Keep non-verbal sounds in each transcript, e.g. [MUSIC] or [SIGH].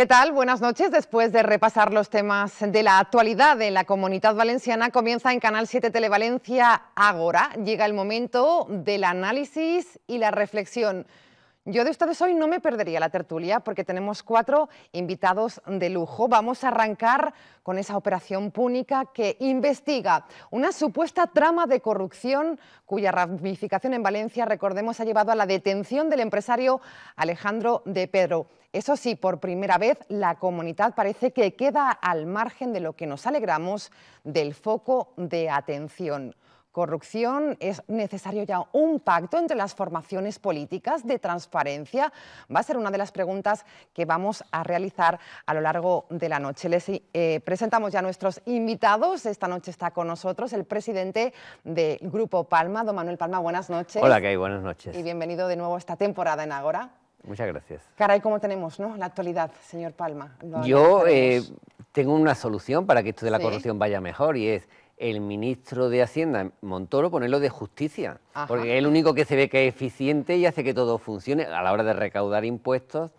¿Qué tal? Buenas noches. Después de repasar los temas de la actualidad en la comunidad valenciana, comienza en Canal 7 Televalencia Agora. Llega el momento del análisis y la reflexión. Yo de ustedes hoy no me perdería la tertulia porque tenemos cuatro invitados de lujo. Vamos a arrancar con esa operación púnica que investiga una supuesta trama de corrupción cuya ramificación en Valencia, recordemos, ha llevado a la detención del empresario Alejandro de Pedro. Eso sí, por primera vez la comunidad parece que queda al margen de lo que nos alegramos del foco de atención corrupción, es necesario ya un pacto entre las formaciones políticas de transparencia. Va a ser una de las preguntas que vamos a realizar a lo largo de la noche. Les eh, presentamos ya a nuestros invitados. Esta noche está con nosotros el presidente del Grupo Palma, don Manuel Palma. Buenas noches. Hola, hay? buenas noches. Y bienvenido de nuevo a esta temporada en Agora. Muchas gracias. Caray, ¿cómo tenemos no? la actualidad, señor Palma? Yo eh, tengo una solución para que esto de la corrupción vaya mejor y es el ministro de Hacienda, Montoro, ponerlo de justicia, porque es el único que se ve que es eficiente y hace que todo funcione a la hora de recaudar impuestos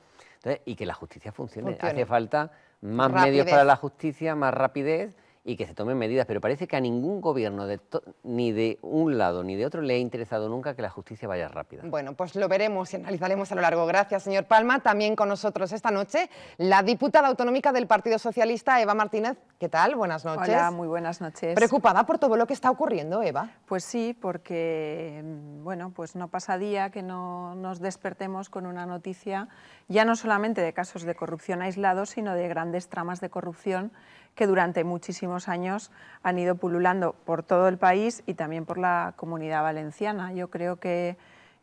y que la justicia funcione. Hace falta más medios para la justicia, más rapidez y que se tomen medidas, pero parece que a ningún gobierno, de ni de un lado ni de otro, le ha interesado nunca que la justicia vaya rápida. Bueno, pues lo veremos y analizaremos a lo largo. Gracias, señor Palma. También con nosotros esta noche la diputada autonómica del Partido Socialista, Eva Martínez. ¿Qué tal? Buenas noches. Hola, muy buenas noches. ¿Preocupada por todo lo que está ocurriendo, Eva? Pues sí, porque mm, bueno, pues no pasa día que no nos despertemos con una noticia, ya no solamente de casos de corrupción aislados, sino de grandes tramas de corrupción que durante muchísimos años han ido pululando por todo el país y también por la comunidad valenciana. Yo creo que,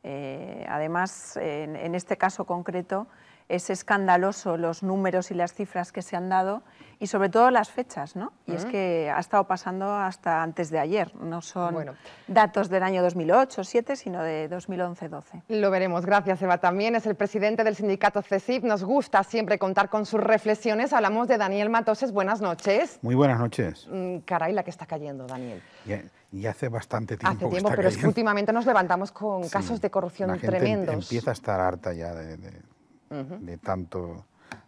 eh, además, en, este caso concreto, es escandaloso los números y las cifras que se han dado y sobre todo las fechas, ¿no? Y es que ha estado pasando hasta antes de ayer, no son datos del año 2008, 2007, sino de 2011-12. Lo veremos, gracias Eva. También es el presidente del sindicato CECIP. nos gusta siempre contar con sus reflexiones. Hablamos de Daniel Matoses, buenas noches. Muy buenas noches. Mm, caray, la que está cayendo, Daniel. Y hace bastante tiempo. Hace tiempo, pero es que últimamente nos levantamos con casos de corrupción la em-, tremendos. Empieza a estar harta ya de de,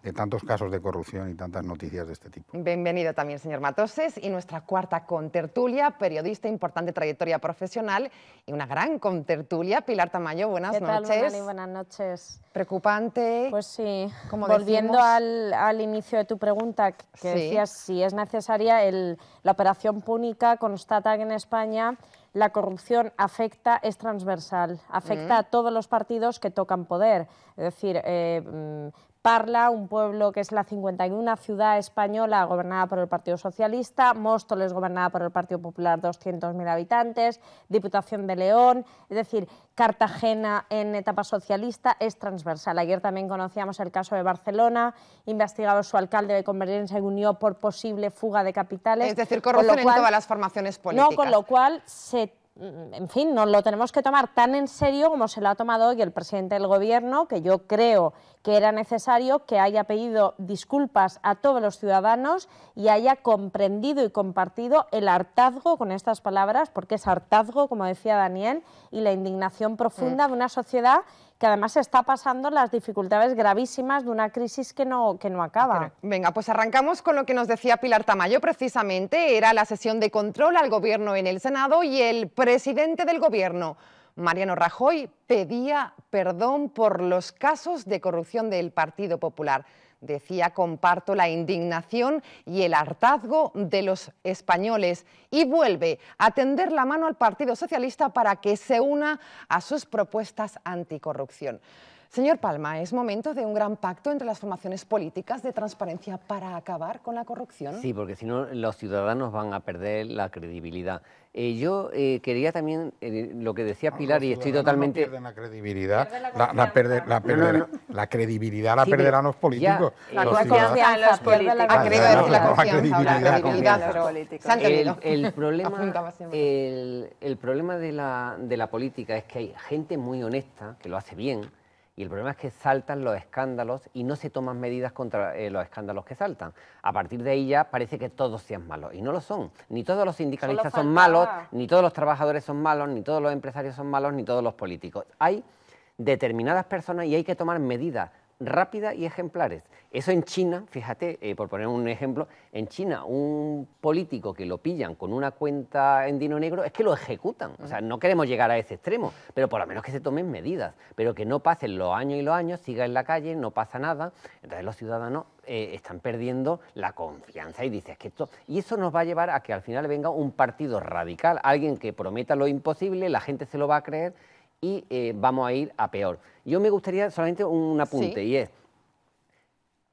de tantos casos de corrupción y tantas noticias de este tipo. Bienvenido también, señor Matoses, y nuestra cuarta contertulia, periodista, importante trayectoria profesional y una gran contertulia. Pilar Tamayo, buenas ¿Qué noches. Tal, buenas noches. Preocupante. Pues sí, como volviendo al, al, inicio de tu pregunta, que decías si es necesaria, el, la operación púnica constata que en España la corrupción afecta, es transversal, afecta mm. a todos los partidos que tocan poder. Es decir, eh, mm, Parla, un pueblo que es la 51 ciudad española gobernada por el Partido Socialista, Móstoles gobernada por el Partido Popular, 200.000 habitantes, Diputación de León, es decir, Cartagena en etapa socialista es transversal. Ayer también conocíamos el caso de Barcelona, investigado su alcalde de Convergencia y unió por posible fuga de capitales. Es decir, corrupción en todas las formaciones políticas. No, con lo cual se Mm, en fin, no lo tenemos que tomar tan en serio como se lo ha tomado hoy el presidente del Gobierno, que yo creo que era necesario que haya pedido disculpas a todos los ciudadanos y haya comprendido y compartido el hartazgo con estas palabras, porque es hartazgo, como decía Daniel, y la indignación profunda mm. de una sociedad que además está pasando las dificultades gravísimas de una crisis que no, que no acaba. Venga, pues arrancamos con lo que nos decía Pilar Tamayo precisamente. Era la sesión de control al gobierno en el Senado y el presidente del gobierno, Mariano Rajoy, pedía perdón por los casos de corrupción del Partido Popular. Decía, comparto la indignación y el hartazgo de los españoles y vuelve a tender la mano al Partido Socialista para que se una a sus propuestas anticorrupción. Señor Palma, ¿es momento de un gran pacto entre las formaciones políticas de transparencia para acabar con la corrupción? Sí, porque si no los ciudadanos van a perder la credibilidad. Eh, yo eh, quería también eh, lo que decía Pilar, y estoy totalmente. No pierden la credibilidad, la, perder, la, perder, la credibilidad la perderán los políticos. Ya, la confianza los políticos. La, credibilidad, El, problema, el problema de, de la política es que hay gente muy honesta que lo hace bien y el problema es que saltan los escándalos y no se toman medidas contra eh, los escándalos que saltan. A partir de ahí ya parece que todos sean malos. Y no lo son. Ni todos los sindicalistas son malos, ni todos los trabajadores son malos, ni todos los empresarios son malos, ni todos los políticos. Hay determinadas personas y hay que tomar medidas rápida y ejemplares. Eso en China, fíjate, eh, por poner un ejemplo, en China un político que lo pillan con una cuenta en dino negro es que lo ejecutan. O sea, no queremos llegar a ese extremo, pero por lo menos que se tomen medidas, pero que no pasen los años y los años, siga en la calle, no pasa nada. Entonces los ciudadanos eh, están perdiendo la confianza y dices que esto... Y eso nos va a llevar a que al final venga un partido radical, alguien que prometa lo imposible, la gente se lo va a creer y eh, vamos a ir a peor. Yo me gustaría solamente un apunte y es,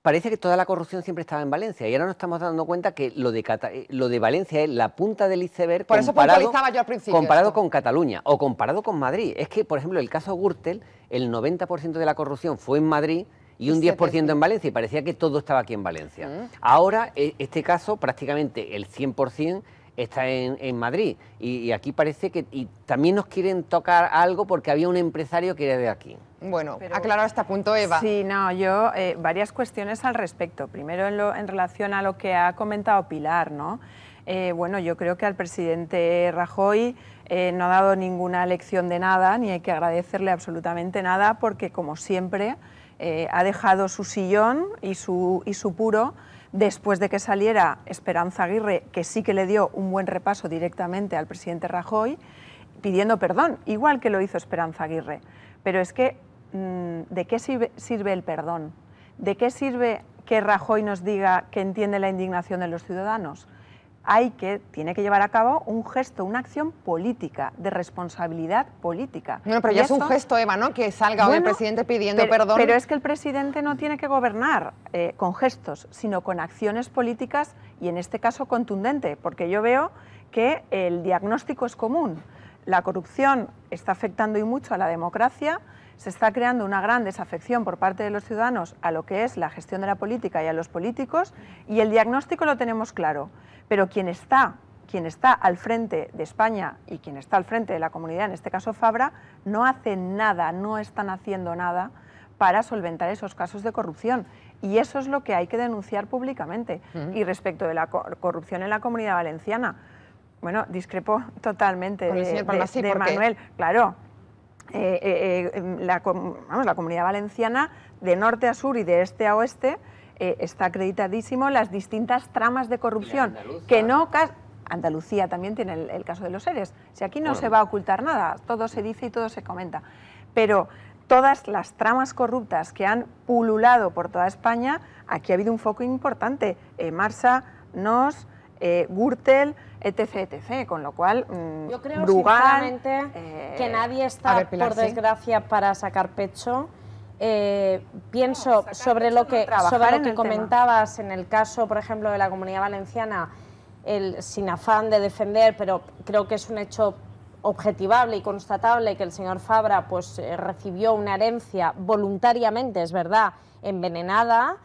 parece que toda la corrupción siempre estaba en Valencia y ahora nos estamos dando cuenta que lo de, eh, lo de Valencia es la punta del iceberg por comparado, yo al principio, comparado con Cataluña o comparado con Madrid. Es que, por ejemplo, el caso Gürtel, el 90% de la corrupción fue en Madrid y un 10% en Valencia y parecía que todo estaba aquí en Valencia. Mm. Ahora, e, este caso, prácticamente el 100% está en, Madrid. Y, aquí parece que y también nos quieren tocar algo porque había un empresario que era de aquí. Bueno, Pero, aclarado hasta este punto, Eva. Sí, no, yo eh, varias cuestiones al respecto. Primero, en, lo, en relación a lo que ha comentado Pilar, ¿no? Eh, bueno, yo creo que al presidente Rajoy eh, no ha dado ninguna lección de nada, ni hay que agradecerle absolutamente nada, porque como siempre ha dejado su sillón y su, y su puro Después de que saliera Esperanza Aguirre, que sí que le dio un buen repaso directamente al presidente Rajoy, pidiendo perdón, igual que lo hizo Esperanza Aguirre. Pero es que, mm, ¿de qué sirve, el perdón? ¿De qué sirve que Rajoy nos diga que entiende la indignación de los ciudadanos? hay que, tiene que llevar a cabo un gesto, una acción política, de responsabilidad política. Bueno, pero ya es un gesto, Eva, Que salga hoy el presidente pidiendo perdón. Pero es que el presidente no tiene que gobernar eh, con gestos, sino con acciones políticas y en este caso contundente, porque yo veo que el diagnóstico es común. La corrupción está afectando y mucho a la democracia, se está creando una gran desafección por parte de los ciudadanos a lo que es la gestión de la política y a los políticos y el diagnóstico lo tenemos claro, pero quien está quien está al frente de España y quien está al frente de la comunidad, en este caso Fabra, no hace nada, no están haciendo nada para solventar esos casos de corrupción. Y eso es lo que hay que denunciar públicamente. Y respecto de la corrupción en la comunidad valenciana, bueno, discrepo totalmente de Manuel. Claro, eh, eh, em, la, comunidad valenciana, de norte a sur y de este a oeste, eh, está acreditadísimo las distintas tramas de corrupción, que no... Andalucía también tiene el, caso de los seres. Si aquí no se va a ocultar nada, todo se dice y todo se comenta. Pero todas las tramas corruptas que han pululado por toda España, aquí ha habido un foco importante. Marsa, Nos, eh, Gürtel, etc, Con lo cual, mm, Yo creo, que eh, nadie está, por desgracia, para sacar pecho. Eh, pienso sobre, lo que, que comentabas en el caso, por ejemplo, de la Comunidad Valenciana, el, sin afán de defender, pero creo que es un hecho objetivable y constatable que el señor Fabra pues, recibió una herencia voluntariamente, es verdad, envenenada,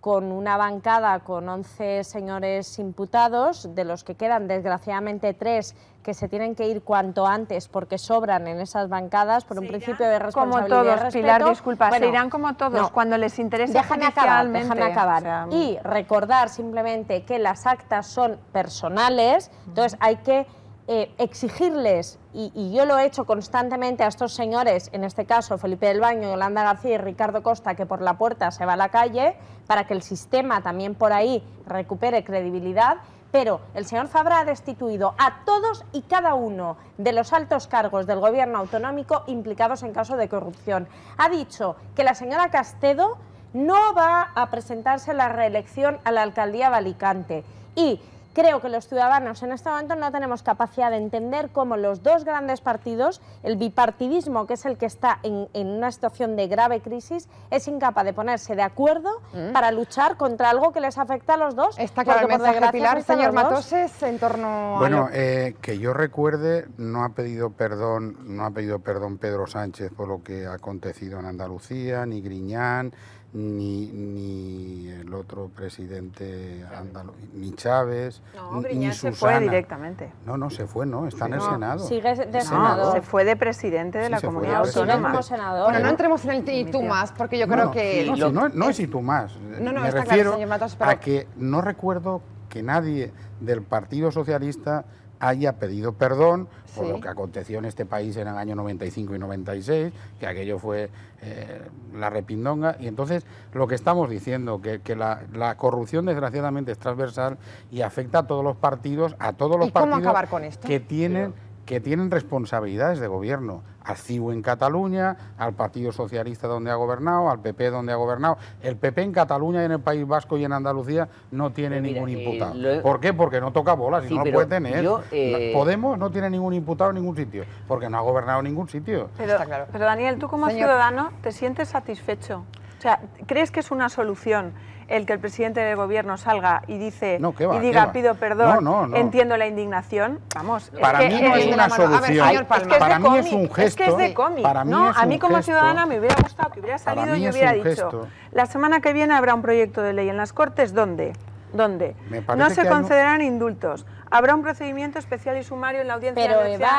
con una bancada con 11 señores imputados, de los que quedan desgraciadamente tres que se tienen que ir cuanto antes porque sobran en esas bancadas por un principio de responsabilidad. Como todos, Pilar, se irán como todos cuando les interese déjame acabar, acabar. y recordar simplemente que las actas son personales, entonces hay que eh, exigirles, y, yo lo he hecho constantemente a estos señores, en este caso Felipe del Baño, Yolanda García y Ricardo Costa, que por la puerta se va a la calle, para que el sistema también por ahí recupere credibilidad, pero el señor Fabra ha destituido a todos y cada uno de los altos cargos del gobierno autonómico implicados en caso de corrupción. Ha dicho que la señora Castedo no va a presentarse a la reelección a la alcaldía de Alicante y Creo que los ciudadanos en este momento no tenemos capacidad de entender cómo los dos grandes partidos, el bipartidismo, que es el que está en, una situación de grave crisis, es incapaz de ponerse de acuerdo mm. para luchar contra algo que les afecta a los dos. Está claro que mensaje de Pilar, señor Matoses, en torno a... Bueno, eh, que yo recuerde, no ha pedido perdón, no ha pedido perdón Pedro Sánchez por lo que ha acontecido en Andalucía, ni Griñán, ni, ni el otro presidente andaluz, ni Chávez, no, ni, Susana. se fue directamente. No, no, se fue, no, está en el Senado. Sigue de Senado. se fue de presidente de la comunidad autónoma. senador. Bueno, no entremos en el y tú más, porque yo creo que... no, es y tú más, no, no, me está refiero claro, señor Matos, a que no recuerdo que nadie del Partido Socialista haya pedido perdón por lo que aconteció en este país en el año 95 y 96, que aquello fue eh, la repindonga. Y entonces lo que estamos diciendo, que, que la, corrupción desgraciadamente es transversal y afecta a todos los partidos, a todos los partidos que tienen que tienen responsabilidades de gobierno, al CIU en Cataluña, al Partido Socialista donde ha gobernado, al PP donde ha gobernado. El PP en Cataluña y en el País Vasco y en Andalucía no tiene ningún eh, imputado. ¿Por qué? Porque no toca bolas si y no lo puede tener. Eh, Podemos no tiene ningún imputado en ningún sitio, porque no ha gobernado en ningún sitio. Pero, Daniel, tú como ciudadano te sientes satisfecho. O sea, ¿crees que es una solución? el que el presidente del gobierno salga y dice y diga pido perdón, entiendo la indignación. Vamos, para es mí no es, una solución. es para mí es un gesto. que es de cómic. Para mí a mí como ciudadana me hubiera gustado que hubiera salido y hubiera dicho, la semana que viene habrá un proyecto de ley en las Cortes ¿dónde? donde no se concederán indultos, Habrá un procedimiento especial y sumario en la Audiencia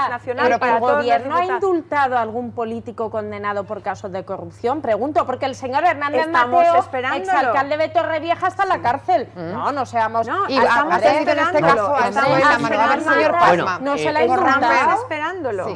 Nacional pero el gobierno ha indultado a algún político condenado por casos de corrupción? Pregunto, porque el señor Hernández estamos Mateo, el alcalde de Torrevieja, está en la cárcel. Mm. No, no seamos... No, y estamos esperándolo. en este caso, señor Palma. no se eh, la ha indultado. esperándolo.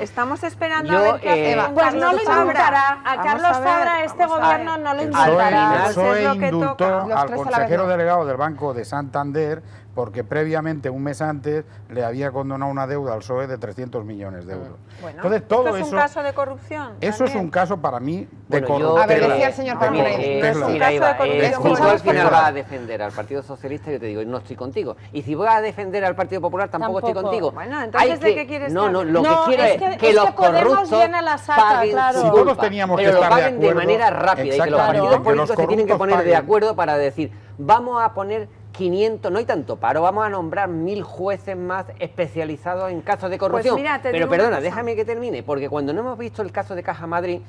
Estamos esperando a ver qué eh, Pues no lo indultará. A Carlos Fabra este gobierno no lo indultará. Soy indultó al consejero delegado del Banco de Santander porque previamente, un mes antes, le había condonado una deuda al PSOE de 300 millones de ah, euros. Entonces, todo ¿esto es un caso de corrupción? Eso es un caso para mí de corrupción. A ver, decía el señor Camila. es un caso de eh, corrupción. Si al final vas a defender al Partido Socialista, yo te digo, no estoy contigo. Y si voy a defender al Partido Popular, tampoco, estoy contigo. Bueno, entonces, ¿de qué quieres No, no, lo que quiere es que, los corruptos la paguen Si todos teníamos que estar de, manera rápida y que los políticos se tienen que poner de acuerdo para decir, vamos a poner 500, no hay tanto paro, vamos a nombrar mil jueces más especializados en casos de corrupción. Pero perdona, déjame que termine, porque cuando no hemos visto el caso de Caja Madrid,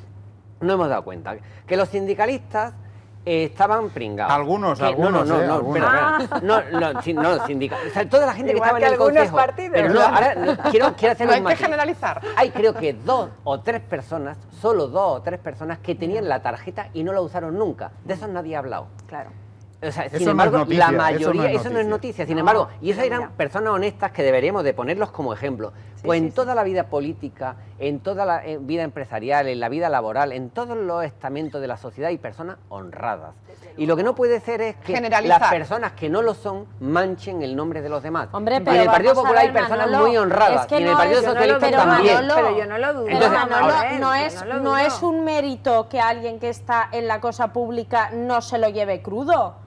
no hemos dado cuenta que los sindicalistas eh, estaban pringados. Algunos, algunos. No, no, eh, ah. no, no, no, no, no, no o sea, toda la gente que estaba en el consejo. pero no, ahora quiero, quiero hacer no [LAUGHS] hay que generalizar. Hay creo que dos o tres personas, solo dos o tres personas que tenían la tarjeta y no la usaron nunca. De eso nadie ha hablado. Claro sin embargo, la mayoría, eso no es, noticia, sin embargo, y esas eran personas honestas que deberíamos de ponerlos como ejemplo. pues en toda la vida política, en toda la eh, vida empresarial, en la vida laboral, en todos los estamentos de la sociedad hay personas honradas. Y lo que no puede ser es que las personas que no lo son manchen el nombre de los demás. en el Partido Popular hay personas muy honradas y en el Partido Socialista también. pero yo no lo dudo. no, es, no es un mérito que alguien que está en la cosa pública no se lo lleve crudo.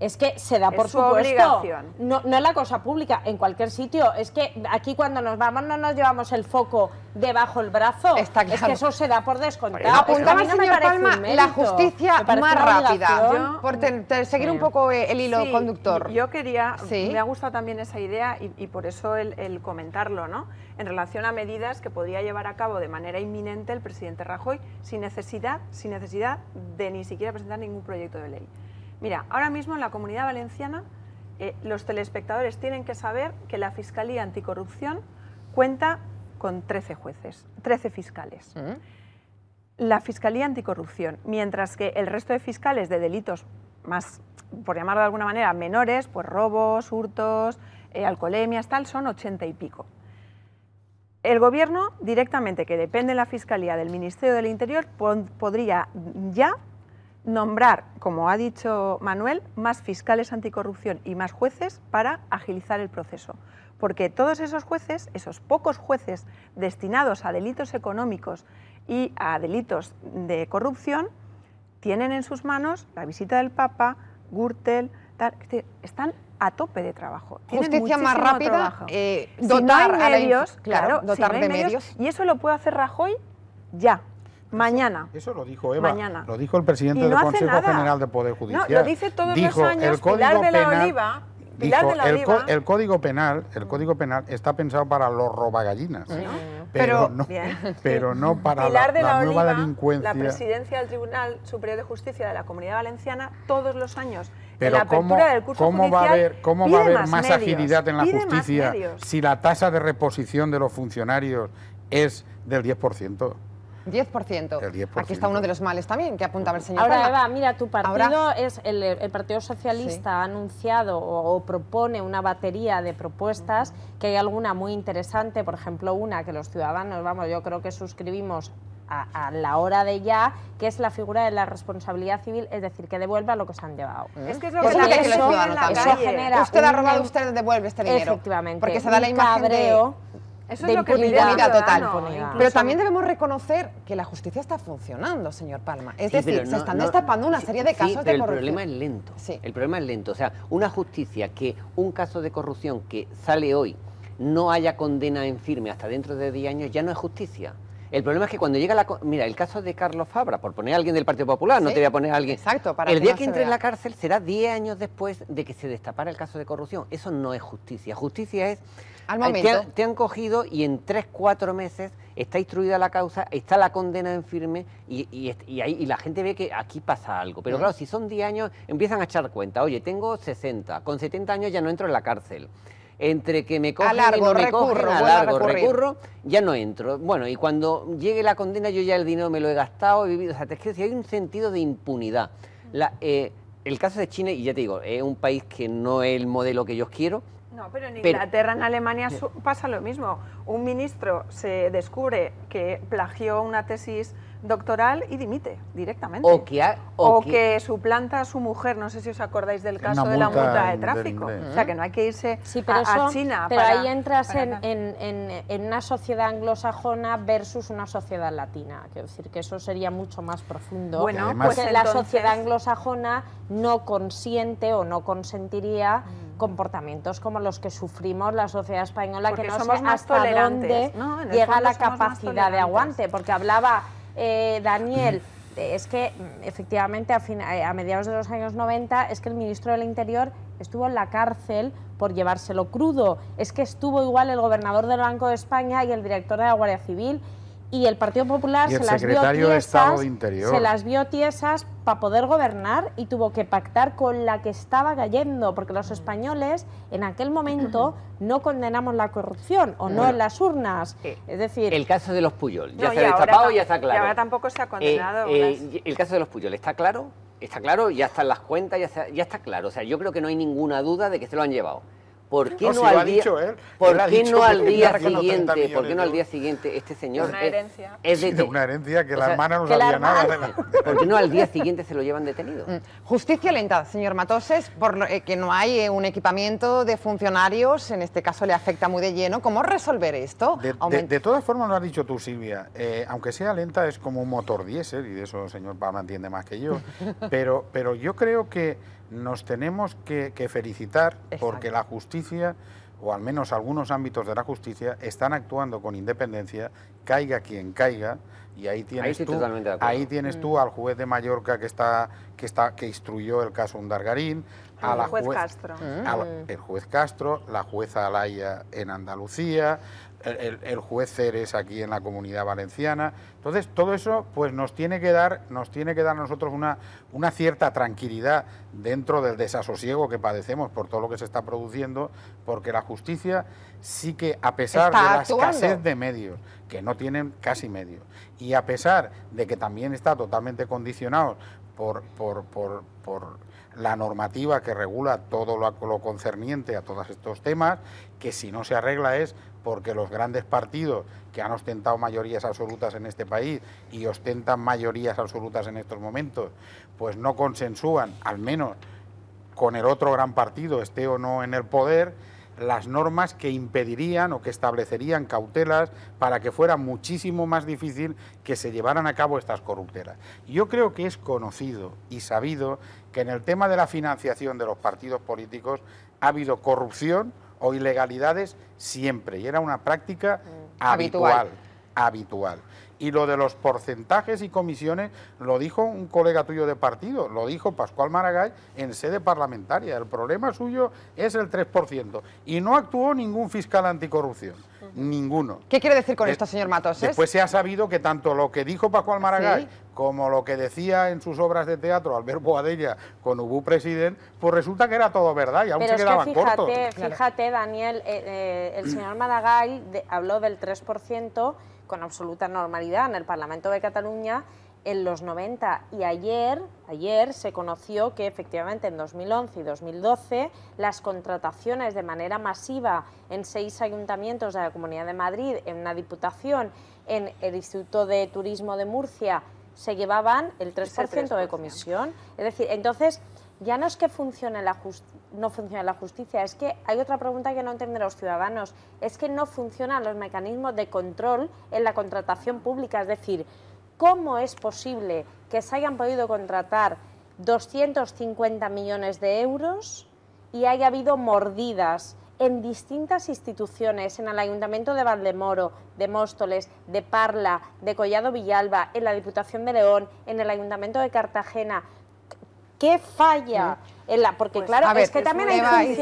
Es que se da por supuesto. No, es la cosa pública, en cualquier sitio. Es que aquí cuando nos vamos no nos llevamos el foco debajo el brazo. Es que eso se da por descontado. Apuntaba, la justicia más rápida. por seguir un poco eh, el hilo conductor. Yo quería, me ha gustado también esa idea y, por eso el, el, comentarlo, ¿no? En relación a medidas que podría llevar a cabo de manera inminente el presidente Rajoy sin necesidad, sin necesidad de ni siquiera presentar ningún proyecto de ley. Mira, ahora mismo en la comunidad valenciana eh, los telespectadores tienen que saber que la Fiscalía Anticorrupción cuenta con 13 jueces, 13 fiscales. Mm. La Fiscalía Anticorrupción, mientras que el resto de fiscales de delitos más, por llamarlo de alguna manera, menores, pues robos, hurtos, eh, alcoholemias, tal, son 80 y pico. El gobierno, directamente, que depende de la Fiscalía del Ministerio del Interior, podría ya nombrar, como ha dicho Manuel, más fiscales anticorrupción y más jueces para agilizar el proceso. Porque todos esos jueces, esos pocos jueces destinados a delitos económicos y a delitos de corrupción, tienen en sus manos la visita del Papa, Gürtel, están a tope de trabajo. Justicia más rápida, dotar a claro, dotar de medios. Y eso lo puede hacer Rajoy ya, Mañana. Eso lo dijo Eva. Lo dijo el presidente del Consejo General de Poder Judicial. No, lo dice todos los años el Código Pilar de la Oliva. el, código penal, está pensado para los robagallinas, pero, no, [LAUGHS] [LAUGHS] para la, nueva delincuencia. La presidencia del Tribunal Superior de Justicia de la Comunidad Valenciana todos los años. Pero ¿cómo, va a haber, cómo va a haber más, agilidad en la justicia si la tasa de reposición de los funcionarios es del 10%? 10%. Aquí está uno de los males también que apuntaba el señor. Ahora, Eva, mira, tu partido es el, Partido Socialista ha anunciado o, propone una batería de propuestas, que hay alguna muy interesante, por ejemplo, una que los ciudadanos, vamos, yo creo que suscribimos a, la hora de ya, que es la figura de la responsabilidad civil, es decir, que devuelva lo que se han llevado. Mm. Es que es lo que, Usted ha robado, usted devuelve este dinero. Efectivamente. Porque se da la imagen de es lo impunidad total. Pero también debemos reconocer que la justicia está funcionando, señor Palma. Es decir, se están destapando una serie de casos de corrupción. El problema es lento. Sí. El problema es lento. O sea, una justicia que un caso de corrupción que sale hoy no haya condena en firme hasta dentro de 10 años ya no es justicia. El problema es que cuando llega la... Mira, el caso de Carlos Fabra, por poner a alguien del Partido Popular, no te voy a poner a alguien... Exacto, para El día que, entre en la cárcel será 10 años después de que se destapara el caso de corrupción. Eso no es justicia. Justicia es te han, cogido y en tres, cuatro meses está instruida la causa, está la condena en firme y, ahí, la gente ve que aquí pasa algo. Pero mm. claro, si son 10 años, empiezan a echar cuenta. Oye, tengo 60, con 70 años ya no entro en la cárcel. Entre que me cogen largo, y me recurro, largo, recurro, ya no entro. Bueno, y cuando llegue la condena yo ya el dinero me lo he gastado, he vivido... O sea, es que si hay un sentido de impunidad. Eh, el caso de China, y ya te digo, es un país que no es el modelo que yo quiero, no, pero en Inglaterra, en Alemania pasa lo mismo. Un ministro se descubre que plagió una tesis doctoral y dimite directamente. O que, suplanta a su mujer, no sé si os acordáis del caso de la multa de tráfico. o sea, que no hay que irse a, China. Pero ahí entras en, una sociedad anglosajona versus una sociedad latina. Quiero decir que eso sería mucho más profundo. Bueno, pues la sociedad anglosajona no consiente o no consentiría. Mm comportamientos como los que sufrimos la sociedad española, que no somos más hasta dónde llega la capacidad de aguante, porque hablaba eh, Daniel eh, es que mm, efectivamente a, eh, a, mediados de los años 90 es que el ministro del Interior estuvo en la cárcel por llevárselo crudo, es que estuvo igual el gobernador del Banco de España y el director de la Guardia Civil y el Partido Popular se, las vio tiesas, se las vio tiesas para poder gobernar y tuvo que pactar con la que estaba cayendo, porque los españoles en aquel momento [LAUGHS] no condenamos la corrupción o no en las urnas. Eh, es decir, el caso de los Puyol, ya se ha destapado y ya está claro. Y ahora tampoco se ha eh, condenado. Eh, el caso de los Puyol, ¿está claro? Está claro, ya están las cuentas, ya, ya está claro. O sea, yo creo que no hay ninguna duda de que se lo han llevado. ¿Por qué no, al día, al día siguiente? ¿Por qué no al día siguiente este señor una es, de, una herencia que hermana no sabía nada? [LAUGHS] ¿Por qué no al día siguiente se lo llevan detenido? Mm. Justicia lenta, señor Matoses, por eh, que no hay eh, un equipamiento de funcionarios, en este caso le afecta muy de lleno. ¿Cómo resolver esto? De, todas formas lo ha dicho tú, Silvia, eh, aunque sea lenta es como un motor diésel y de eso el señor Pama entiende más que yo, [LAUGHS] pero, pero yo creo que nos tenemos que, felicitar porque la justicia, o al menos algunos ámbitos de la justicia, están actuando con independencia, caiga quien caiga, y ahí tienes tú, ahí tienes tú mm. al juez de Mallorca que está que está que instruyó el caso Undargarín, a la juez, mm. Castro, el juez Castro, la jueza Alaya en Andalucía, el, juez Ceres aquí en la comunidad valenciana. Entonces, todo eso pues nos tiene que dar, nos tiene que dar a nosotros una, una cierta tranquilidad dentro del desasosiego que padecemos por todo lo que se está produciendo, porque la justicia sí que, a pesar de la escasez de medios, que no tienen casi medios, y a pesar de que también está totalmente condicionado por, por, por, por la normativa que regula todo lo, lo, concerniente a todos estos temas, que si no se arregla es porque los grandes partidos que han ostentado mayorías absolutas en este país y ostentan mayorías absolutas en estos momentos, pues no consensúan, al menos con el otro gran partido, esté o no en el poder, las normas que impedirían o que establecerían cautelas para que fuera muchísimo más difícil que se llevaran a cabo estas corrupteras. Yo creo que es conocido y sabido que en el tema de la financiación de los partidos políticos ha habido corrupción, o ilegalidades siempre, y era una práctica mm, habitual, habitual. Y lo de los porcentajes y comisiones lo dijo un colega tuyo de partido, lo dijo Pascual Maragall en sede parlamentaria. El problema suyo es el 3% y no actuó ningún fiscal anticorrupción. Ninguno. ¿Qué quiere decir con esto, señor Matos? Después se ha sabido que tanto lo que dijo Pascual Maragall como lo que decía en sus obras de teatro Albert Boadella con Ubu President, pues resulta que era todo verdad y aún se quedaban cortos. Fíjate, Daniel, eh, eh, el señor Maragall habló del 3% con absoluta normalidad en el Parlamento de Cataluña en los 90 y ayer, ayer se conoció que efectivamente en 2011 y 2012 las contrataciones de manera masiva en seis ayuntamientos de la Comunidad de Madrid, en una diputación, en el Instituto de Turismo de Murcia, se llevaban el 3%, de comisión. Es decir, entonces ya no es que funcione la no funcione la justicia, es que hay otra pregunta que no entienden los ciudadanos, es que no funcionan los mecanismos de control en la contratación pública, es decir, ¿Cómo es posible que se hayan podido contratar 250 millones de euros y haya habido mordidas en distintas instituciones, en el Ayuntamiento de Valdemoro, de Móstoles, de Parla, de Collado Villalba, en la Diputación de León, en el Ayuntamiento de Cartagena? ¿Qué falla? Mm porque pues, claro, es que también hay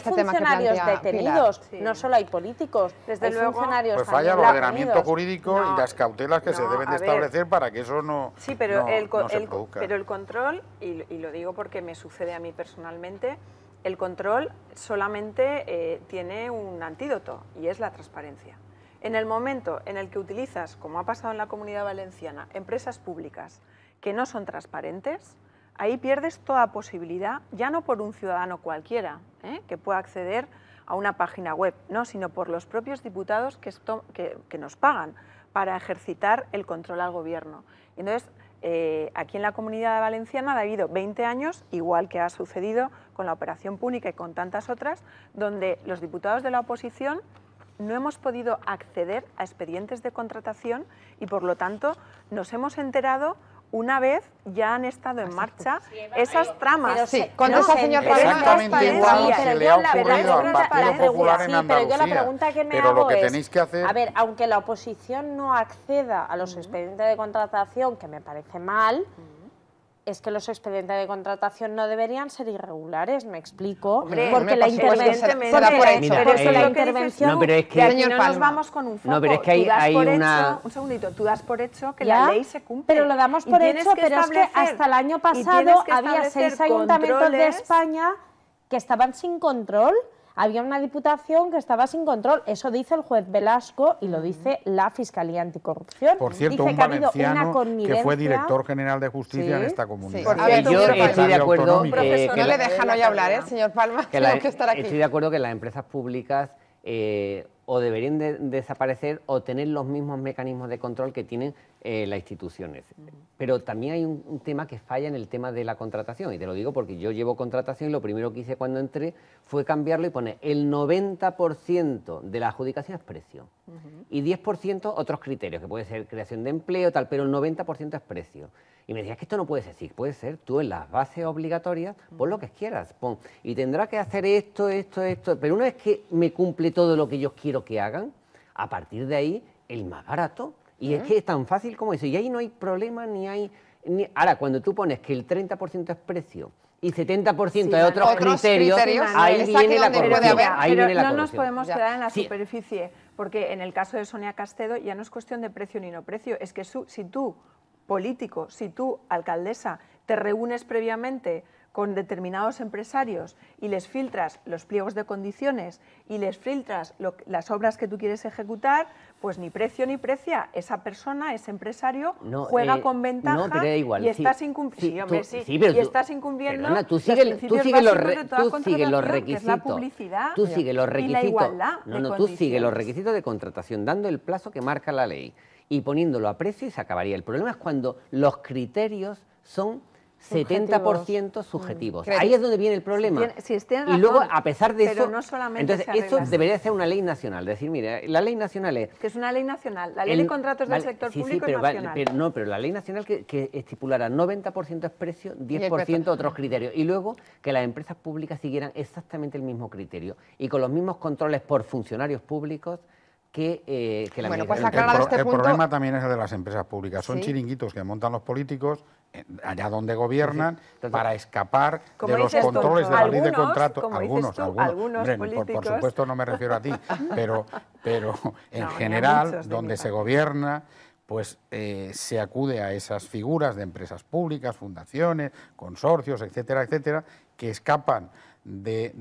funcionarios, este detenidos, no solo hay políticos, desde hay funcionarios pues falla el ordenamiento jurídico y las cautelas que se deben establecer para que eso no Sí, pero, el, pero el control, y, lo digo porque me sucede a mí personalmente, el control solamente eh, tiene un antídoto y es la transparencia. En el momento en el que utilizas, como ha pasado en la Comunidad Valenciana, empresas públicas que no son transparentes, ahí pierdes toda posibilidad, ya no por un ciudadano cualquiera ¿eh? que pueda acceder a una página web, no, sino por los propios diputados que, nos pagan para ejercitar el control al gobierno. Entonces, eh, aquí en la comunidad valenciana ha habido 20 años, igual que ha sucedido con la operación púnica y con tantas otras, donde los diputados de la oposición no hemos podido acceder a expedientes de contratación y por lo tanto nos hemos enterado una vez ya han estado en marcha esas tramas. sí, con esa señor Exactamente igual le ha ocurrido al Partido Popular en Andalucía. Pero yo la pregunta que me hago lo que tenéis que hacer... A ver, aunque la oposición no acceda a los expedientes de contratación, que me parece mal es que los expedientes de contratación no deberían ser irregulares, me explico. porque la, eh, intervención No, pero es que. no nos vamos con un foco. pero es que un segundito, tú das por hecho que la ley se cumple. Pero lo damos por hecho, pero es que hasta el año pasado había seis ayuntamientos de España que estaban sin control había una diputación que estaba sin control. Eso dice el juez Velasco y lo dice la Fiscalía Anticorrupción. Por cierto, que que fue director general de justicia en esta comunidad. Sí. yo estoy de acuerdo... Que, no le dejan hoy hablar, ¿eh, señor Palma? Que [LAUGHS] que estar aquí. Estoy de acuerdo que las empresas públicas... Eh, o deberían desaparecer o tener los mismos mecanismos de control que tienen eh, las instituciones. Pero también hay un, tema que falla en el tema de la contratación, y te lo digo porque yo llevo contratación y lo primero que hice cuando entré fue cambiarlo y poner el 90% de la adjudicación es precio y 10% otros criterios, que puede ser creación de empleo, tal, pero el 90% es precio. Y me decías que esto no puede ser sí, puede ser tú en las bases obligatorias, pon lo que quieras, pon, y tendrá que hacer esto, esto, esto, pero una vez que me cumple todo lo que yo quiero, que hagan, a partir de ahí el más barato. Y es que es tan fácil como eso. Y ahí no hay problema ni hay... Ni... Ahora, cuando tú pones que el 30% es precio y 70% es otro criterio, ahí, viene, la pero, no nos podemos quedar en la superficie, porque en el caso de Sonia Castedo ya no es cuestión de precio ni no precio, es que si tú, político, si tú, alcaldesa, te reúnes previamente con determinados empresarios y les filtras los pliegos de condiciones y les filtras las obras que tú quieres ejecutar, pues ni precio ni precia. Esa persona, ese empresario, juega eh, con ventaja y, estás, incumpliendo estás incumpliendo los requisitos. la publicidad tú sigues No, no, tú sigues los requisitos de contratación, dando el plazo que marca la ley y poniéndolo a precio y se acabaría. El problema es cuando los criterios son 70% subjetivos. Mm. Ahí es donde viene el problema. y luego, a pesar de eso, no entonces eso debería ser una ley nacional. Decir, mire, la ley nacional es... Que es una ley nacional. La ley de contratos del sector público nacional. no, pero la ley nacional que, que estipulara 90% es precio, 10% otros criterios. Y luego que las empresas públicas siguieran exactamente el mismo criterio y con los mismos controles por funcionarios públicos que, eh, la bueno, pues el, este el problema también es el de las empresas públicas. Son chiringuitos que montan los políticos allá donde gobiernan, para escapar de los controles de la ley de contratos... algunos, algunos, Por, supuesto no me refiero a ti, [LAUGHS] pero, pero en general, donde se gobierna, pues eh, se acude a esas figuras de empresas públicas, fundaciones, consorcios, etcétera, etcétera, que escapan de,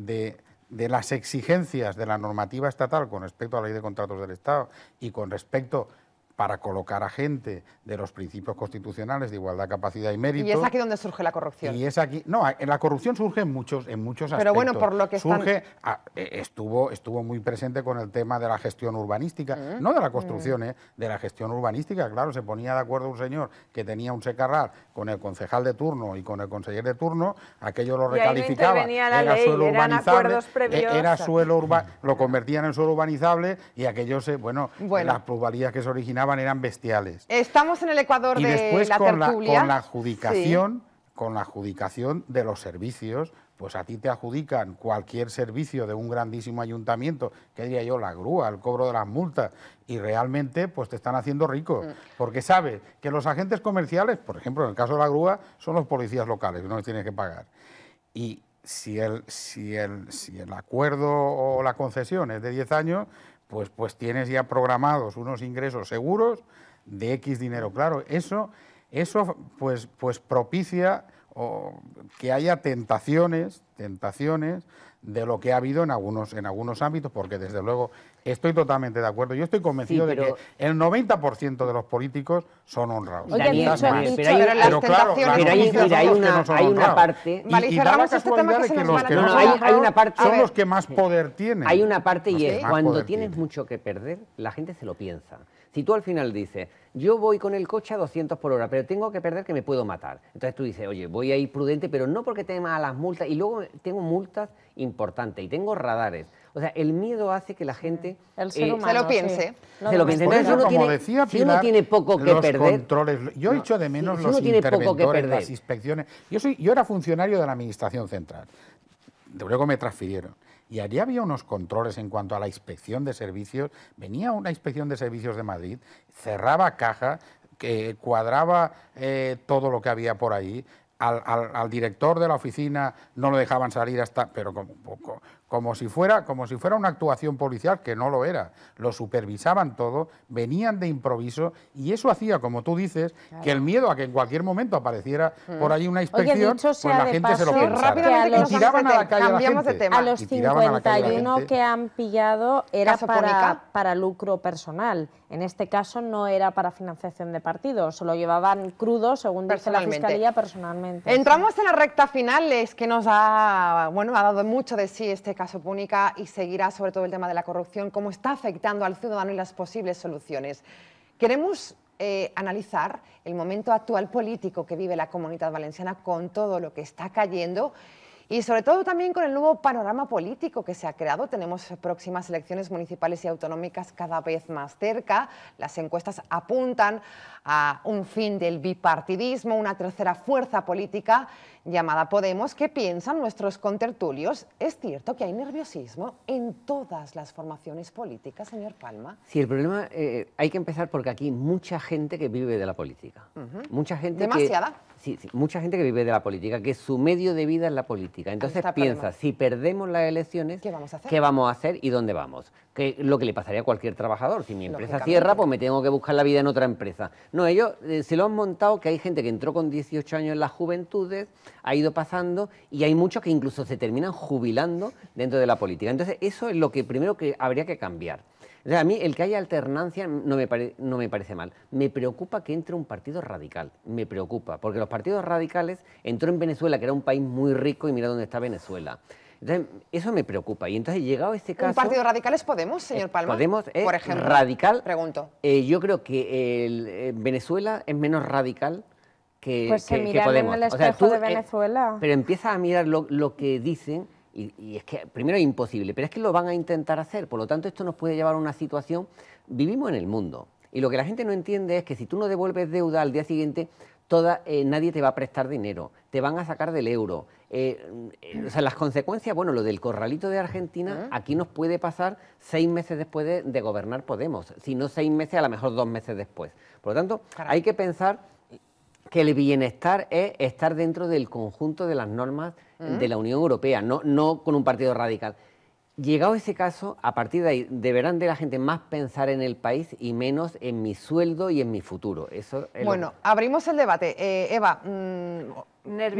de las exigencias de la normativa estatal con respecto a la ley de contratos del Estado y con respecto para colocar a gente de los principios constitucionales de igualdad, capacidad y mérito. Y es aquí donde surge la corrupción. Y es aquí, no, la corrupción surge en muchos, en muchos aspectos. Pero bueno, por lo que surge, ah, eh, estuvo, estuvo muy presente con el tema de la gestión urbanística, mm, no de la mm. construcción, eh, de la gestión urbanística. Claro, se ponía de acuerdo un señor que tenía un secarral con el concejal de turno y con el conseller de turno, aquello lo recalificaba, no la era suelo eran e-, era suelo urbano, lo convertían en suelo urbanizable y aquellos bueno, las pluralidades que se originaban manera bestiales. Estamos en el Ecuador y de después, la con La, con adjudicación, con la adjudicación de los servicios, pues a ti te adjudican cualquier servicio de un grandísimo ayuntamiento, que diría yo, la grúa, el cobro de las multas, y realmente pues te están haciendo rico, mm. porque sabes que los agentes comerciales, por ejemplo, en el caso de la grúa, son los policías locales, no les tienes que pagar. Y si el, si el, si el acuerdo o la concesión es de 10 años, pues, pues, tienes ya programados unos ingresos seguros de X dinero. Claro, eso, eso pues, pues propicia que haya tentaciones, tentaciones de lo que ha habido en algunos, en algunos ámbitos, porque desde luego Estoy totalmente de acuerdo. Yo estoy convencido de que el 90% de los políticos son honrados. pero, hay, mira, una, hay una parte. vale, este los que hay, una son los que más poder tienen. Hay una parte y es cuando tienes mucho que perder, la gente se lo piensa. Si tú al final dices, yo voy con el coche a 200 por hora, pero tengo que perder que me puedo matar. Entonces tú dices, oye, voy a ir prudente, pero no porque tenga a las multas. Y luego tengo multas importantes y tengo radares. O sea, el miedo hace que la mm. gente eh, se lo piense. Se lo piense. como decía Pilar, uno tiene poco que los Controles, yo he hecho de menos los interventores, las inspecciones. Yo, soy, yo era funcionario de la Administración Central. De luego me transfirieron. Y allí había unos controles en cuanto a la inspección de servicios. Venía una inspección de servicios de Madrid, cerraba caja, que cuadraba eh, todo lo que había por ahí. Al, director de la oficina no lo dejaban salir hasta, pero como poco como si, fuera, como si fuera una actuación policial, que no lo era. Lo supervisaban todo, venían de improviso y eso hacía, como tú dices, que el miedo a que en cualquier momento apareciera mm. por ahí una inspección, pues la gente se lo pensaba. Y tiraban a la calle a la los 51 que han pillado era para, para lucro personal. En este caso no era para financiación de partidos, se lo llevaban crudo, según dice la Fiscalía, personalmente. Entramos en la recta final, es que nos ha, bueno, ha dado mucho de sí este caso Púnica y seguirá sobre todo el tema de la corrupción, cómo está afectando al ciudadano y las posibles soluciones. Queremos eh, analizar el momento actual político que vive la comunidad valenciana con todo lo que está cayendo y sobre todo también con el nuevo panorama político que se ha creado. Tenemos próximas elecciones municipales y autonómicas cada vez más cerca. Las encuestas apuntan a un fin del bipartidismo, una tercera fuerza política llamada Podemos. ¿Qué piensan nuestros contertulios? Es cierto que hay nerviosismo en todas las formaciones políticas, señor Palma. Sí, el problema eh, hay que empezar porque aquí mucha gente que vive de la política. Mucha gente Demasiada sí, mucha gente que vive de la política, que su medio de vida es la política. Entonces piensa, si perdemos las elecciones, ¿Qué vamos, a hacer? ¿qué vamos a hacer y dónde vamos? Que lo que le pasaría a cualquier trabajador. Si mi empresa cierra, pues me tengo que buscar la vida en otra empresa. No, ellos eh, se lo han montado que hay gente que entró con 18 años en las juventudes, ha ido pasando y hay muchos que incluso se terminan jubilando dentro de la política. Entonces, eso es lo que primero que habría que cambiar a mí el que haya alternancia no me, no me parece mal. Me preocupa que entre un partido radical, me preocupa, porque los partidos radicales entró en Venezuela, que era un país muy rico, y mira dónde está Venezuela. eso me preocupa. Y entonces, llegado a este caso... ¿Un partido radical es Podemos, señor eh, Palma? Podemos es por ejemplo, radical. Pregunto. Eh, yo creo que el, eh, Venezuela es menos radical que, pues que, que, de Venezuela. pero empieza a mirar lo, lo que dicen y, es que primero es imposible, pero es que lo van a intentar hacer. Por lo tanto, esto nos puede llevar a una situación. Vivimos en el mundo. Y lo que la gente no entiende es que si tú no devuelves deuda al día siguiente, toda, eh, nadie te va a prestar dinero, te van a sacar del euro. Eh, eh, o sea, las consecuencias, bueno, lo del corralito de Argentina, aquí nos puede pasar seis meses después de gobernar Podemos, si no seis meses, a lo mejor dos meses después. Por lo tanto, hay que pensar que el bienestar es estar dentro del conjunto de las normas de la Unión Europea, no, con un partido radical. Llegado ese caso, a partir de ahí deberán de la gente más pensar en el país y menos en mi sueldo y en mi futuro. Eso bueno, abrimos el debate. Eh, Eva, mm,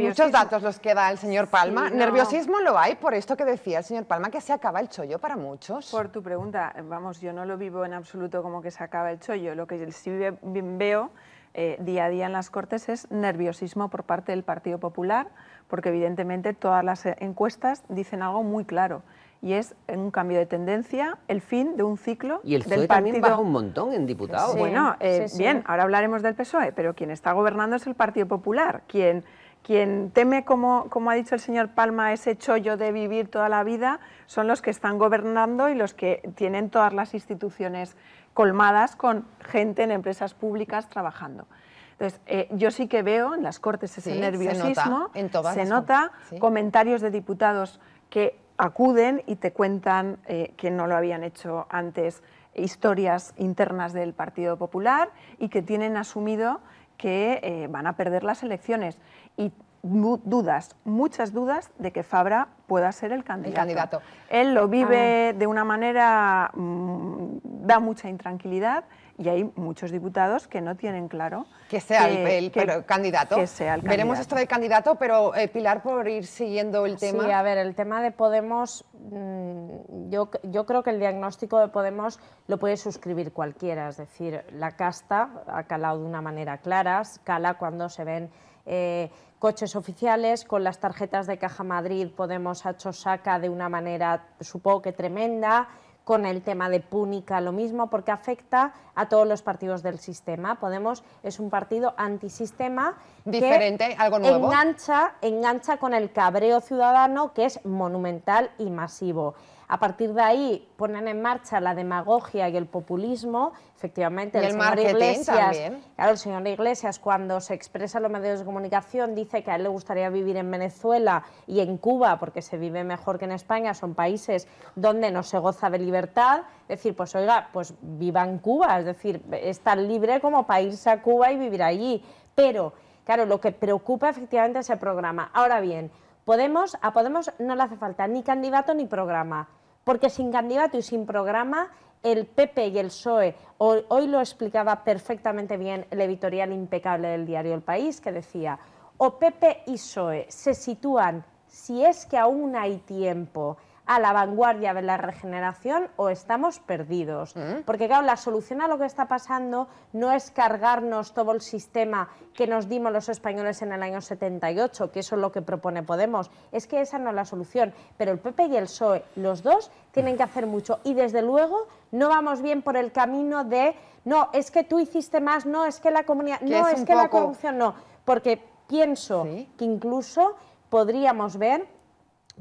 muchos datos los que da el señor Palma. ¿Nerviosismo lo hay por esto que decía el señor Palma, que se acaba el chollo para muchos? Por tu pregunta, vamos, yo no lo vivo en absoluto como que se acaba el chollo. Lo que sí veo eh, día a día en las Cortes es nerviosismo por parte del Partido Popular, porque evidentemente todas las eh, encuestas dicen algo muy claro. Y es un cambio de tendencia, el fin de un ciclo. Y el PSOE del e partido... también un montón en diputados. bueno, eh, bien, ahora hablaremos del PSOE, pero quien está gobernando es el Partido Popular. Quien, quien teme, como, como ha dicho el señor Palma, ese chollo de vivir toda la vida, son los que están gobernando y los que tienen todas las instituciones colmadas con gente en empresas públicas trabajando. Entonces, eh, yo sí que veo en las Cortes ese nerviosismo, se nota, se nota comentarios de diputados que acuden y te cuentan eh, que no lo habían hecho antes historias internas del Partido Popular y que tienen asumido que eh, van a perder las elecciones. Y dudas, muchas dudas de que Fabra pueda ser el candidato. Él lo vive de una manera, mm, da mucha intranquilidad y hay muchos diputados que no tienen claro que sea el, candidato. Veremos esto de candidato, pero eh, Pilar, por ir siguiendo el tema. Sí, a ver, el tema de Podemos, mm, yo, yo creo que el diagnóstico de Podemos lo puede suscribir cualquiera, es decir, la casta ha calado de una manera clara, cala cuando se ven... Eh, coches oficiales, con las tarjetas de Caja Madrid Podemos ha hecho saca de una manera supongo que tremenda, con el tema de Púnica lo mismo, porque afecta a todos los partidos del sistema. Podemos es un partido antisistema Diferente, algo nuevo. Engancha, engancha con el cabreo ciudadano que es monumental y masivo. A partir de ahí ponen en marcha la demagogia y el populismo. Efectivamente, el, señor Iglesias, Claro, el señor Iglesias cuando se expresa en los medios de comunicación dice que a él le gustaría vivir en Venezuela y en Cuba porque se vive mejor que en España, son países donde no se goza de libertad. Es decir, pues oiga, pues viva en Cuba, es decir, estar libre como país a Cuba y vivir allí. Pero, claro, lo que preocupa efectivamente ese programa. Ahora bien, Podemos, a Podemos no le hace falta ni candidato ni programa, porque sin candidato y sin programa el PP y el PSOE, hoy, lo explicaba perfectamente bien el editorial impecable del diario El País, que decía, o PP y PSOE se sitúan, si es que aún hay tiempo, a la vanguardia de la regeneración o estamos perdidos. Mm. Porque claro, la solución a lo que está pasando no es cargarnos todo el sistema que nos dimos los españoles en el año 78, que eso es lo que propone Podemos, es que esa no es la solución. Pero el PP y el PSOE, los dos, tienen que hacer mucho. Y desde luego no vamos bien por el camino de, no, es que tú hiciste más, no, es que la comunidad, no, es, que la corrupción, no. Porque pienso que incluso podríamos ver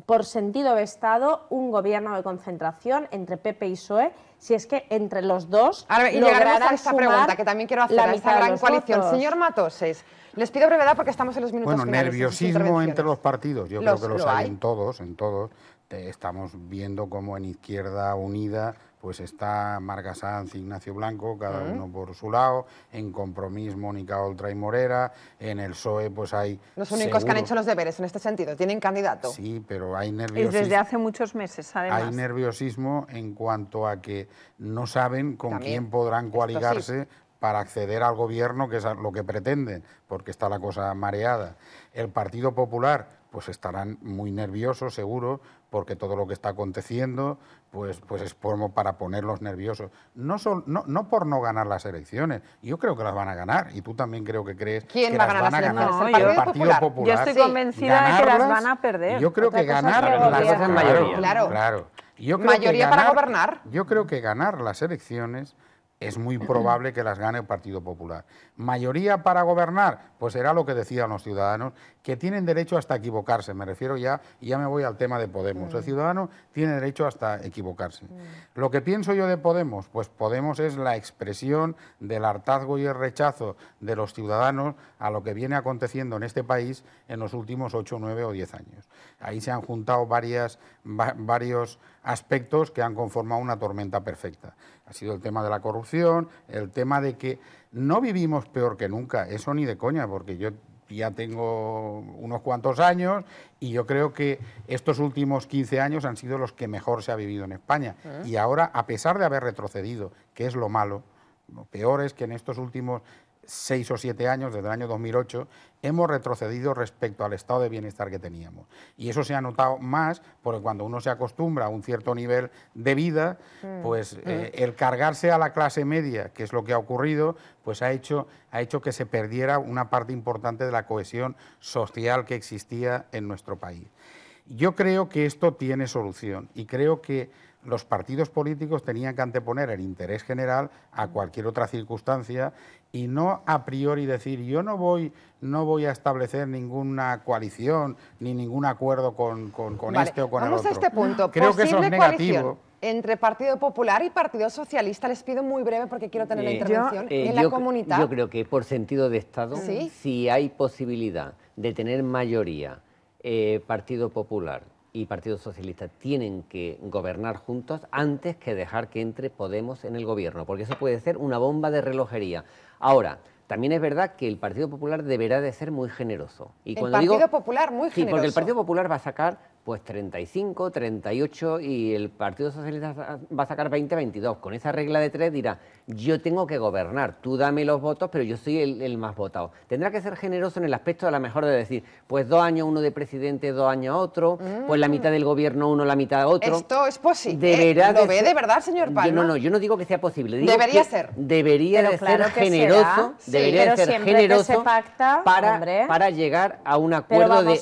por sentido de Estado un gobierno de concentración entre PP y PSOE si es que entre los dos Ahora, y llegaremos a esta pregunta que también quiero hacer a esta gran coalición. Señor Matoses, les pido brevedad porque estamos en los minutos bueno, nerviosismo entre los partidos, yo creo que lo saben todos, en todos estamos viendo cómo en Izquierda Unida pues está Marga Sanz, Ignacio Blanco, cada uno por su lado, en Compromís, Mónica Oltra y Morera, en el PSOE pues hay... Los únicos que han hecho los deberes en este sentido, tienen candidato. Sí, pero hay nerviosismo... desde hace muchos meses, además. Hay nerviosismo en cuanto a que no saben con quién podrán coaligarse para acceder al gobierno, que es lo que pretenden, porque está la cosa mareada. El Partido Popular pues estarán muy nerviosos, seguro, porque todo lo que está aconteciendo, pues, pues es para ponerlos nerviosos. No, por no ganar las elecciones, yo creo que las van a ganar, y tú también creo que crees que las van a ganar. No, el, Partido el Partido Popular. Yo estoy convencida de que las van a perder. Yo creo que ganar las elecciones. mayoría. Claro. para gobernar. Yo creo que ganar las elecciones es muy probable que las gane el Partido Popular. ¿Mayoría para gobernar? Pues será lo que decían los ciudadanos, que tienen derecho hasta equivocarse, me refiero ya, y ya me voy al tema de Podemos. El mm. ciudadano tiene derecho hasta equivocarse. Mm. Lo que pienso yo de Podemos, pues Podemos es la expresión del hartazgo y el rechazo de los ciudadanos a lo que viene aconteciendo en este país en los últimos 8, 9 o 10 años. Ahí se han juntado varios aspectos que han conformado una tormenta perfecta. Ha sido el tema de la corrupción, el tema de que no vivimos peor que nunca, eso ni de coña, porque yo ya tengo unos cuantos años y yo creo que estos últimos 15 años han sido los que mejor se ha vivido en España. Ah. Y ahora, a pesar de haber retrocedido, que es lo malo, lo peor es que en estos últimos seis o siete años, desde el año 2008, hemos retrocedido respecto al estado de bienestar que teníamos. Y eso se ha notado más porque cuando uno se acostumbra a un cierto nivel de vida, mm, pues mm. Eh, el cargarse a la clase media, que es lo que ha ocurrido, pues ha hecho, ha hecho que se perdiera una parte importante de la cohesión social que existía en nuestro país. Yo creo que esto tiene solución y creo que los partidos políticos tenían que anteponer el interés general a cualquier otra circunstancia y no a priori decir yo no voy, no voy a establecer ninguna coalición ni ningún acuerdo con, con, este o con el otro. Vamos este punto. Creo que eso es negativo. entre Partido Popular y Partido Socialista, les pido muy breve porque quiero tener la eh, intervención, eh, en la comunidad. Yo creo que por sentido de Estado, si hay posibilidad de tener mayoría eh, Partido Popular y Partido Socialista tienen que gobernar juntos antes que dejar que entre Podemos en el gobierno, porque eso puede ser una bomba de relojería. Ahora, también es verdad que el Partido Popular deberá de ser muy generoso. Y el Partido Popular muy generoso. Sí, porque el Partido Popular va a sacar pues 35, 38 y el Partido Socialista va a sacar 20, 22. Con esa regla de tres dirá, yo tengo que gobernar, tú dame los votos, pero yo soy el, más votado. Tendrá que ser generoso en el aspecto de la mejor de decir, pues dos años uno de presidente, dos años otro, pues la mm. mitad del gobierno uno, la mitad otro. Esto es posible. ¿eh? ¿Lo ve de verdad, señor Palma? Yo, no, no, yo no digo que sea posible. debería ser. Debería ser generoso, debería ser generoso se pacta, para, para llegar a un acuerdo de,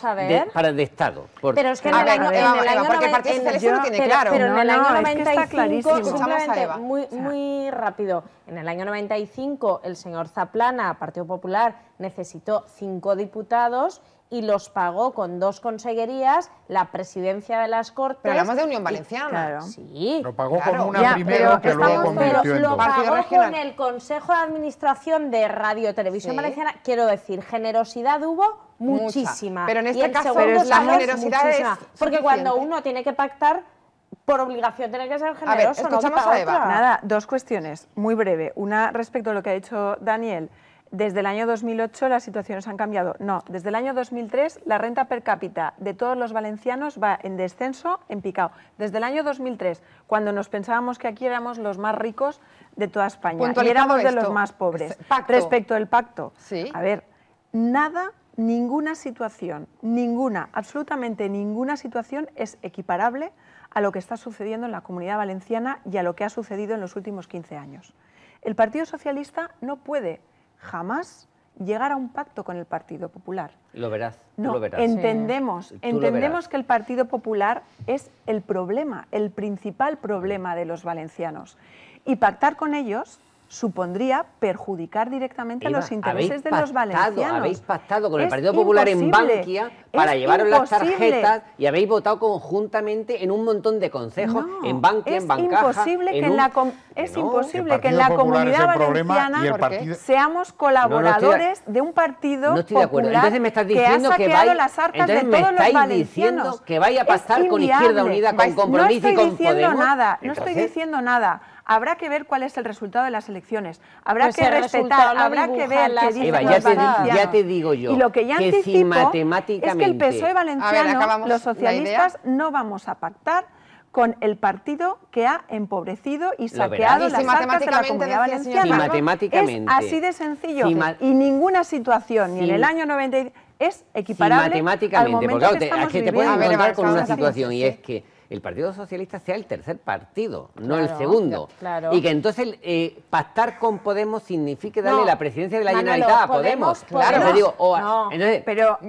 Estado. que porque el Partido tiene claro. Pero en el año 95, muy, muy rápido, en el año 95 el señor Zaplana, Partido Popular, necesitó cinco diputados y los pagó con dos consejerías la presidencia de las Cortes. Pero hablamos de Unión Valenciana. Sí. Lo pagó claro. una primera pero que en Lo pagó con el Consejo de Administración de Radio Televisión Valenciana. Quiero decir, generosidad hubo Muchísima. Pero en este caso la generosidad es Porque cuando uno tiene que pactar, por obligación tiene que ser generoso. A ver, a Nada, dos cuestiones, muy breve. Una respecto a lo que ha dicho Daniel. Desde el año 2008 las situaciones han cambiado. No, desde el año 2003 la renta per cápita de todos los valencianos va en descenso, en picado. Desde el año 2003, cuando nos pensábamos que aquí éramos los más ricos de toda España y éramos de los más pobres. Respecto al pacto, ¿Sí? a ver, nada ninguna situación, ninguna, absolutamente ninguna situación es equiparable a lo que está sucediendo en la comunidad valenciana y a lo que ha sucedido en los últimos 15 años. El Partido Socialista no puede jamás llegar a un pacto con el Partido Popular. Lo verás. No, lo verás. entendemos, entendemos que el Partido Popular es el problema, el principal problema de los valencianos. Y pactar con ellos supondría perjudicar directamente los intereses de los valencianos. Habéis pactado con el Partido Popular en Bankia para llevaros las tarjetas y habéis votado conjuntamente en un montón de consejos, en Bankia, en Bancaja. Imposible en que en la es imposible que en la comunidad valenciana seamos colaboradores de un partido no que, ha que las arcas de todos los valencianos que vaya a pasar con Izquierda Unida, con Compromiso y con Podemos. Nada, no estoy diciendo nada. Habrá que ver cuál es el resultado de las elecciones. Habrá pues que respetar, habrá que ver qué dice ya, te, digo yo y lo que, ya que anticipo matemáticamente... es que el PSOE e valenciano, los socialistas, no vamos a pactar con el partido que ha empobrecido y saqueado las arcas de la Comunidad Valenciana. matemáticamente, es así de sencillo. y ninguna situación, ni en el año 90 es equiparable matemáticamente, al momento porque, te pueden encontrar con una situación y es que el Partido Socialista sea el tercer partido, no el segundo. Y que entonces eh, pactar con Podemos signifique darle la presidencia de la Manolo, Generalitat a Podemos. claro, Podemos, pues digo, o, no, entonces, pero,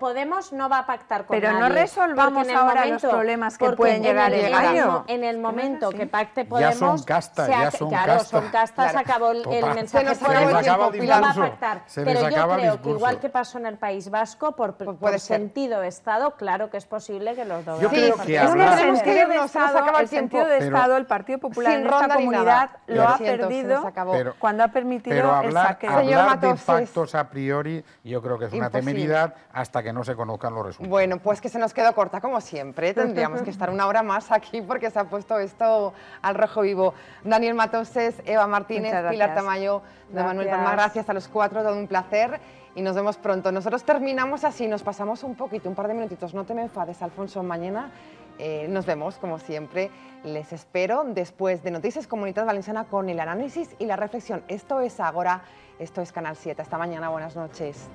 Podemos no va a pactar con Pero nadie, no resolvamos ahora momento, los problemas que pueden llegar en el, momento que pacte Podemos... Ya son castas, ya son claro, son castas, acabó el, mensaje. Se nos acaba el Va a pactar. pero yo creo que igual que pasó en el País Vasco, por, pues sentido Estado, claro que es posible que los dos... Yo creo que tenemos que irnos, se el, sentido de Estado, el Partido Popular en esta comunidad lo, ha perdido cuando ha permitido hablar, el de a priori yo creo que es una temeridad hasta que no se conozcan los resultados. Bueno, pues que se nos quedó corta como siempre. Tendríamos que estar una hora más aquí porque se ha puesto esto al rojo vivo. Daniel Matoses, Eva Martínez, Pilar Tamayo, Manuel Palma, gracias a los cuatro, todo un placer y nos vemos pronto. Nosotros terminamos así, nos pasamos un poquito, un par de minutitos. No te me enfades, Alfonso, mañana eh, nos vemos, como siempre, les espero después de Noticias Comunidad Valenciana con el análisis y la reflexión. Esto es Agora, esto es Canal 7. Hasta mañana, buenas noches.